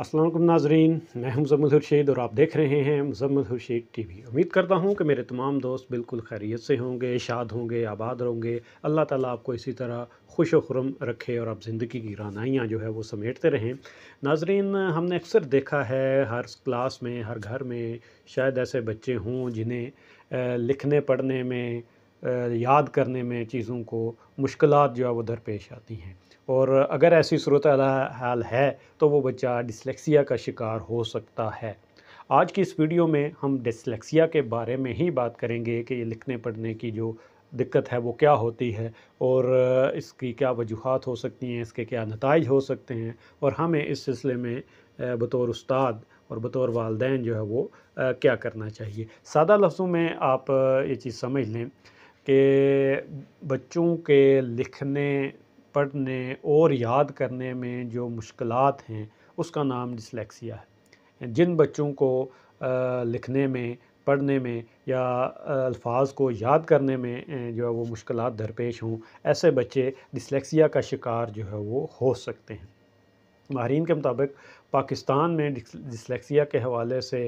असलम नाजरीन मैं हूं मुजम्मल हुरशीद और आप देख रहे हैं मुजम्मल हुरशीद टी वी उम्मीद करता हूं कि मेरे तमाम दोस्त बिल्कुल खैरियत से होंगे शाद होंगे आबाद होंगे अल्लाह ताला आपको इसी तरह खुश खुरम रखे और आप ज़िंदगी की रानाइयाँ जो है वो समेटते रहें नाजरीन हमने अक्सर देखा है हर क्लास में हर घर में शायद ऐसे बच्चे हों जिन्हें लिखने पढ़ने में याद करने में चीज़ों को मुश्किल जो है वो दरपेश आती हैं और अगर ऐसी सूरत हाल है तो वो बच्चा डिसलेक्सिया का शिकार हो सकता है आज की इस वीडियो में हम डिसलेक्सिया के बारे में ही बात करेंगे कि ये लिखने पढ़ने की जो दिक्कत है वो क्या होती है और इसकी क्या वजूहत हो सकती हैं इसके क्या नतज हो सकते हैं और हमें इस सिलसिले में बतौर उस्ताद और बतौर वालदे जो है वो क्या करना चाहिए सादा लफ्ज़ों में आप ये चीज़ समझ लें कि बच्चों के लिखने पढ़ने और याद करने में जो मुश्किल हैं उसका नाम डिसलेक्सिया है जिन बच्चों को लिखने में पढ़ने में या अल्फाज को याद करने में जो है वो मुश्किल दरपेश हों ऐसे बच्चे डिसलेक्सिया का शिकार जो है वो हो सकते हैं माहरीन के मुताबिक पाकिस्तान में डिसलेक्सिया के हवाले से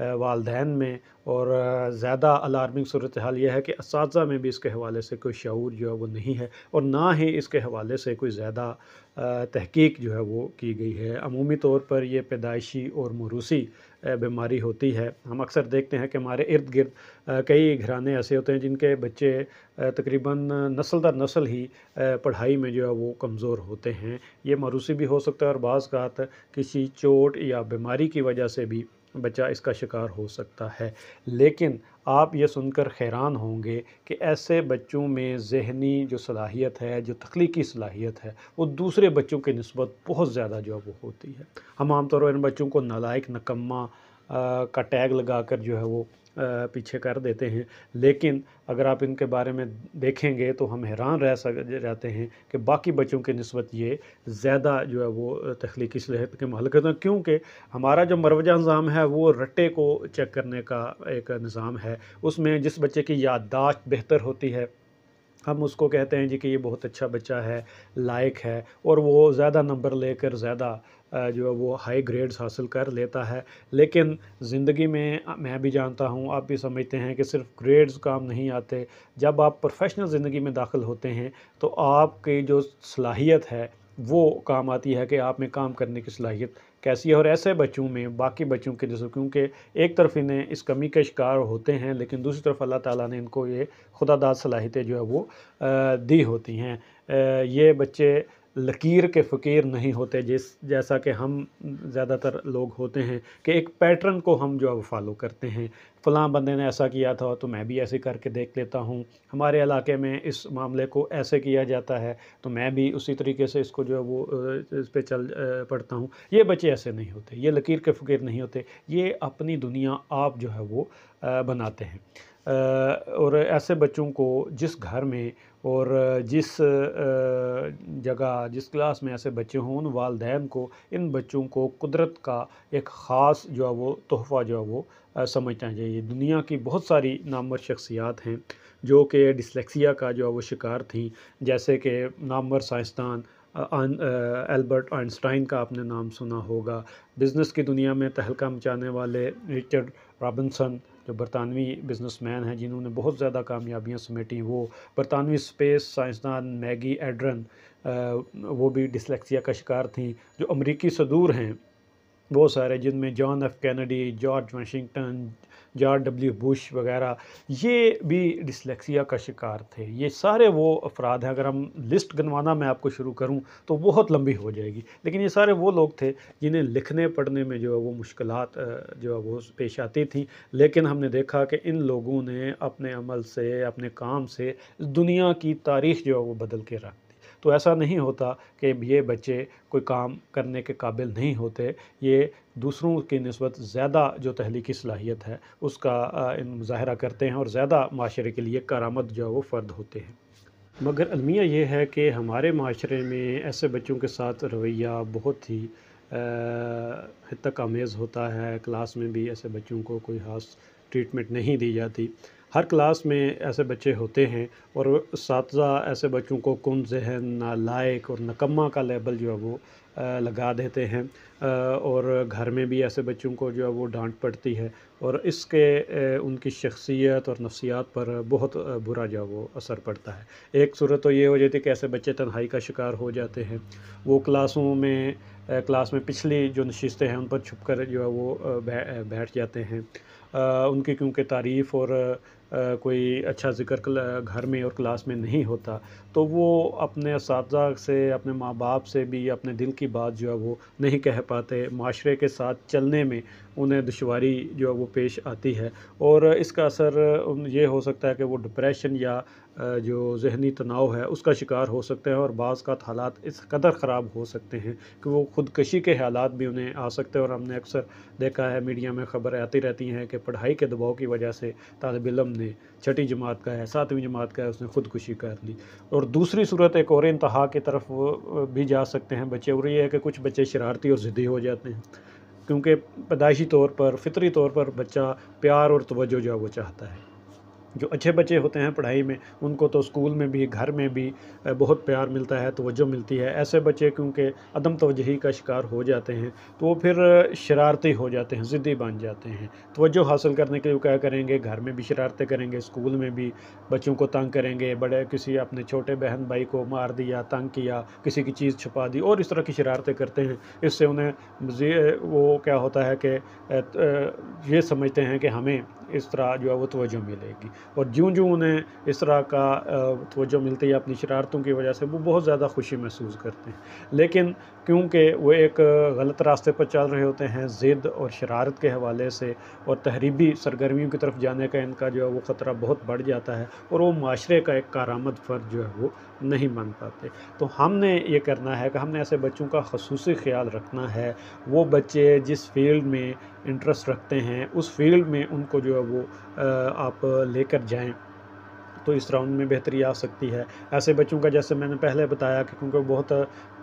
वालदेन में और ज़्यादा अलार्मिंग सूरत हाल यह है कि इस में भी इसके हवाले से कोई शूर जो है वो नहीं है और ना ही इसके हवाले से कोई ज़्यादा तहकीक जो है वो की गई है अमूमी तौर पर यह पैदाइशी और मरूसी बीमारी होती है हम अक्सर देखते हैं कि हमारे इर्द गिर्द कई घराने ऐसे होते हैं जिनके बच्चे तकरीबन नस्ल दर नस्ल ही पढ़ाई में जो है वो कमज़ोर होते हैं ये मरूसी भी हो सकता है और बाज़ किसी चोट या बीमारी की वजह से भी बच्चा इसका शिकार हो सकता है लेकिन आप ये सुनकर हैरान होंगे कि ऐसे बच्चों में जहनी जो सलाहियत है जो तख्लीकी सलाहियत है वो दूसरे बच्चों के नस्बत बहुत ज़्यादा जो है वो होती है हम आमतौर पर इन बच्चों को नालायक नकम्मा का टैग लगा कर जो है वो पीछे कर देते हैं लेकिन अगर आप इनके बारे में देखेंगे तो हम हैरान रह सक रहते हैं कि बाकी बच्चों के नस्बत ये ज़्यादा जो है वो तख्लीकी सलाहत के महल करते हैं तो क्योंकि हमारा जो मरवजा निज़ाम है वो रट्टे को चेक करने का एक निज़ाम है उसमें जिस बच्चे की याददाश्त बेहतर होती है हम उसको कहते हैं जी कि ये बहुत अच्छा बच्चा है लायक है और वो ज़्यादा नंबर लेकर ज़्यादा जो है वो हाई ग्रेड्स हासिल कर लेता है लेकिन ज़िंदगी में मैं भी जानता हूँ आप भी समझते हैं कि सिर्फ ग्रेड्स काम नहीं आते जब आप प्रोफेशनल ज़िंदगी में दाखिल होते हैं तो आपकी जो सलाहियत है वो काम आती है कि आप में काम करने की सलाहियत कैसी है और ऐसे बच्चों में बाकी बच्चों के जैसे क्योंकि एक तरफ इन्हें इस कमी के शिकार होते हैं लेकिन दूसरी तरफ अल्लाह ताला ने इनको ये खुदादाद सलाहियतें जो है वो दी होती हैं ये बच्चे लकीर के फ़कीर नहीं होते जिस जैसा कि हम ज़्यादातर लोग होते हैं कि एक पैटर्न को हम जो है वो फॉलो करते हैं फ़लाँ बंदे ने ऐसा किया था तो मैं भी ऐसे करके देख लेता हूँ हमारे इलाके में इस मामले को ऐसे किया जाता है तो मैं भी उसी तरीके से इसको जो है वो इस पर चल पड़ता हूँ ये बच्चे ऐसे नहीं होते ये लकीर के फ़कीर नहीं होते ये अपनी दुनिया आप जो है वो बनाते हैं और ऐसे बच्चों को जिस घर में और जिस जगह जिस क्लास में ऐसे बच्चे हों उन वालदेन को इन बच्चों को कुदरत का एक ख़ास जो है वो तोहफ़ा जो है वो समझना चाहिए दुनिया की बहुत सारी नामवर शख्सियात हैं जो कि डिसलेक्सिया का जो है वो शिकार थी जैसे कि नामवर साइंसदान एल्बर्ट आइंस्टाइन का आपने नाम सुना होगा बिज़नेस की दुनिया में तहलका मचाने वाले रिचर्ड रॉबिनसन जो बरतानवी बिजनेसमैन हैं जिन्होंने बहुत ज़्यादा कामयाबियां समेटी वो बरतानवी स्पेस साइंसदान मैगी एड्रन वो भी डिसलेक्सिया का शिकार थी जो अमरीकी सदूर हैं बहुत सारे जिनमें John F Kennedy George Washington George W Bush वगैरह ये भी डिसलेक्सिया का शिकार थे ये सारे वो अफराद हैं अगर हम लिस्ट गनवाना मैं आपको शुरू करूं तो बहुत लंबी हो जाएगी लेकिन ये सारे वो लोग थे जिन्हें लिखने पढ़ने में जो है वो मुश्किल जो है वो पेश आती थी लेकिन हमने देखा कि इन लोगों ने अपने अमल से अपने काम से दुनिया की तारीख जो है वो बदल के रख तो ऐसा नहीं होता कि ये बच्चे कोई काम करने के काबिल नहीं होते ये दूसरों की नस्बत ज़्यादा जो तहलीकी सलाहियत है उसका इन मुजाहरा करते हैं और ज़्यादा माशरे के लिए करामद जो है वो फ़र्द होते हैं मगर अलमिया ये है कि हमारे माशरे में ऐसे बच्चों के साथ रवैया बहुत ही हद तक आमेज़ होता है क्लास में भी ऐसे बच्चों को कोई खास ट्रीटमेंट नहीं दी जाती हर क्लास में ऐसे बच्चे होते हैं और इस ऐसे बच्चों को कम जहन नालायक और नकम्मा का लेबल जो है वो लगा देते हैं और घर में भी ऐसे बच्चों को जो है वो डांट पड़ती है और इसके उनकी शख्सियत और नफसियात पर बहुत बुरा जो वो असर पड़ता है एक सूरत तो ये हो जाती है कि ऐसे बच्चे तन्हाई का शिकार हो जाते हैं वो क्लासों में क्लास में पिछली जो नशिस्तें हैं उन पर छुप कर जो है वो बैठ जाते हैं उनकी क्योंकि तारीफ़ और कोई अच्छा जिक्र घर में और क्लास में नहीं होता तो वो अपने इस से अपने माँ बाप से भी अपने दिल की बात जो है वो नहीं कह पाते माशरे के साथ चलने में उन्हें दुशारी जो है वो पेश आती है और इसका असर ये हो सकता है कि वो डिप्रेशन या जो जहनी तनाव है उसका शिकार हो सकते हैं और बाज़ का हालात इस कदर ख़राब हो सकते हैं कि वो खुदकशी के हालात भी उन्हें आ सकते हैं और हमने अक्सर देखा है मीडिया में ख़बर आती रहती हैं कि पढ़ाई के दबाव की वजह से तालब इलम ने छठी जमात का है सातवीं जमात का है उसने खुदकुशी कर ली और दूसरी सूरत एक और इंतहा की तरफ भी जा सकते हैं बच्चे और ये है कि कुछ बच्चे शरारती और ज़िद्दी हो जाते हैं क्योंकि पैदाइशी तौर पर फितरी तौर पर बच्चा प्यार और तवज्जो जो है वो चाहता है जो अच्छे बच्चे होते हैं पढ़ाई में उनको तो स्कूल में भी घर में भी बहुत प्यार मिलता है तोज्जो मिलती है ऐसे बच्चे क्योंकि अदम तोजही का शिकार हो जाते हैं तो वो फिर शरारती हो जाते हैं ज़िद्दी बन जाते हैं तोज्जो हासिल करने के लिए क्या करेंगे घर में भी शरारतें करेंगे स्कूल में भी बच्चों को तंग करेंगे बड़े किसी अपने छोटे बहन भाई को मार दिया तंग किया किसी की चीज़ छुपा दी और इस तरह की शरारतें करते हैं इससे उन्हें वो क्या होता है कि ये समझते हैं कि हमें इस तरह जो है वो तोज्जो मिलेगी और ज्यों ज्यों उन्हें इस तरह का तोजो मिलती है अपनी शरारतों की वजह से वो बहुत ज़्यादा खुशी महसूस करते हैं लेकिन क्योंकि वो एक गलत रास्ते पर चल रहे होते हैं ज़िद और शरारत के हवाले से और तहरीबी सरगर्मियों की तरफ जाने का इनका जो है वो ख़तरा बहुत बढ़ जाता है और वो माशरे का एक कारामद फ़र्ज जो है वो नहीं मान पाते तो हमने ये करना है कि हमने ऐसे बच्चों का खसूस ख्याल रखना है वो बच्चे जिस फील्ड में इंटरेस्ट रखते हैं उस फील्ड में उनको जो है वो आप लेकर कर जाएँ तो इस राउंड में बेहतरी आ सकती है ऐसे बच्चों का जैसे मैंने पहले बताया कि क्योंकि बहुत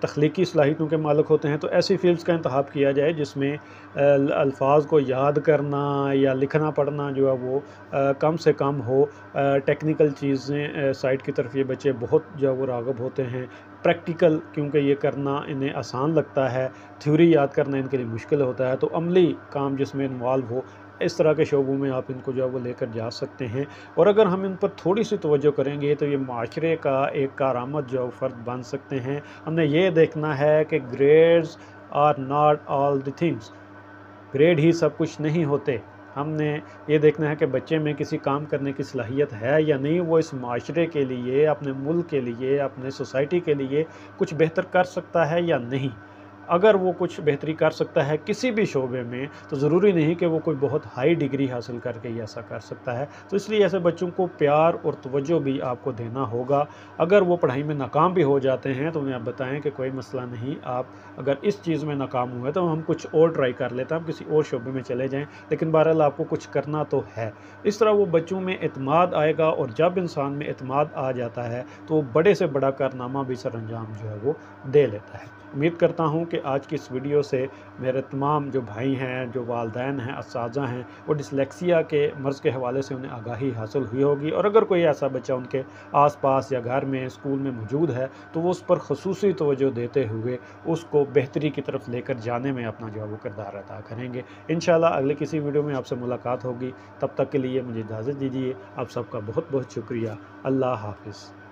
तख्लीकी सलाहितों के मालिक होते हैं तो ऐसी फील्ड्स का इंतब किया जाए जिसमें अल्फाज को याद करना या लिखना पढ़ना जो है वो आ, कम से कम हो आ, टेक्निकल चीज़ें साइड की तरफ ये बच्चे बहुत जो है वो रागब होते हैं प्रैक्टिकल क्योंकि ये करना इन्हें आसान लगता है थ्योरी याद करना इनके लिए मुश्किल होता है तो अमली काम जिसमें इन्वॉल्व हो इस तरह के शोबों में आप इनको जो है वो लेकर जा सकते हैं और अगर हम इन पर थोड़ी सी तोज्जो करेंगे तो ये माशरे का एक कारामद जो फ़र्द बन सकते हैं हमने ये देखना है कि grades are not all the things grade ही सब कुछ नहीं होते हमने ये देखना है कि बच्चे में किसी काम करने की सलाहियत है या नहीं वो इस माशरे के लिए अपने मुल्क के लिए अपने सोसाइटी के लिए कुछ बेहतर कर सकता है या नहीं अगर वो कुछ बेहतरी कर सकता है किसी भी शोबे में तो ज़रूरी नहीं कि वो कोई बहुत हाई डिग्री हासिल करके ही ऐसा कर सकता है तो इसलिए ऐसे बच्चों को प्यार और तवज्जो भी आपको देना होगा अगर वो पढ़ाई में नाकाम भी हो जाते हैं तो उन्हें आप बताएं कि कोई मसला नहीं आप अगर इस चीज़ में नाकाम हुए तो हम कुछ और ट्राई कर लेते हैं हम किसी और शोबे में चले जाएँ लेकिन बहरहाल आपको कुछ करना तो है इस तरह वो बच्चों में अतमाद आएगा और जब इंसान में अतमाद आ जाता है तो बड़े से बड़ा कारनामा भी सर अंजाम जो है वो दे लेता है उम्मीद करता हूँ कि आज की इस वीडियो से मेरे तमाम जो भाई हैं जो वालदेन हैं इस हैं वो डिसलेक्सिया के मर्ज़ के हवाले से उन्हें आगाही हासिल हुई होगी और अगर कोई ऐसा बच्चा उनके आस पास या घर में स्कूल में मौजूद है तो वो उस पर खसूस तोजह देते हुए उसको बेहतरी की तरफ लेकर जाने में अपना जो है वो किरदार अदा करेंगे इन अगले किसी वीडियो में आपसे मुलाकात होगी तब तक के लिए मुझे इजाज़त दीजिए आप सबका बहुत बहुत शुक्रिया अल्लाह हाफिज़